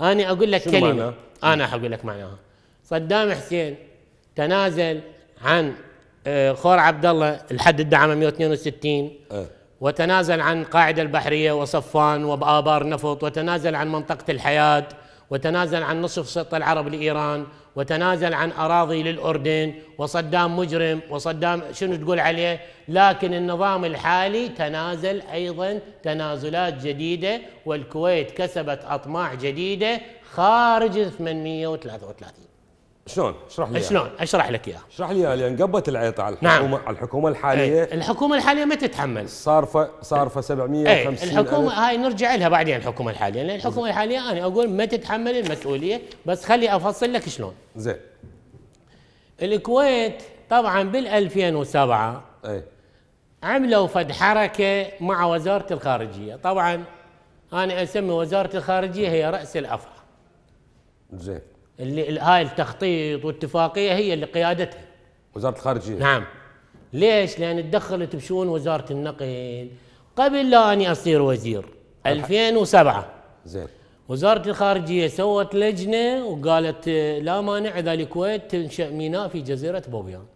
أنا أقول لك كلمة أنا اقول لك معناها صدام حسين تنازل عن آه، خور عبد الله الحد الدعم 162 أه. وتنازل عن قاعدة البحرية وصفان وبآبار نفط وتنازل عن منطقة الحياة وتنازل عن نصف سلطة العرب لإيران وتنازل عن أراضي للأردن وصدام مجرم وصدام شنو تقول عليه لكن النظام الحالي تنازل أيضا تنازلات جديدة والكويت كسبت أطماع جديدة خارج 833 شلون؟ اشرح لي إيه، يعني. شلون؟ اشرح لك اياها اشرح لي اياها يعني، لان قبت العيط على نعم. الحكومه نعم. الحكومه الحاليه ايه. الحكومه الحاليه ما تتحمل صارفه صارفه 750 ايه. الحكومه ألف. هاي نرجع لها بعدين الحكومه الحاليه لان الحكومه الحاليه انا اقول ما تتحمل المسؤوليه بس خلي افصل لك شلون زين الكويت طبعا بال 2007 ايه عملوا فد حركه مع وزاره الخارجيه طبعا انا اسمي وزاره الخارجيه هي راس الافعى زين اللي هاي التخطيط والاتفاقيه هي اللي قيادتها وزاره الخارجيه نعم ليش؟ لان تدخلت بشؤون وزاره النقل قبل لا اني اصير وزير 2007 زين وزاره الخارجيه سوت لجنه وقالت لا مانع اذا الكويت تنشا ميناء في جزيره بوبيان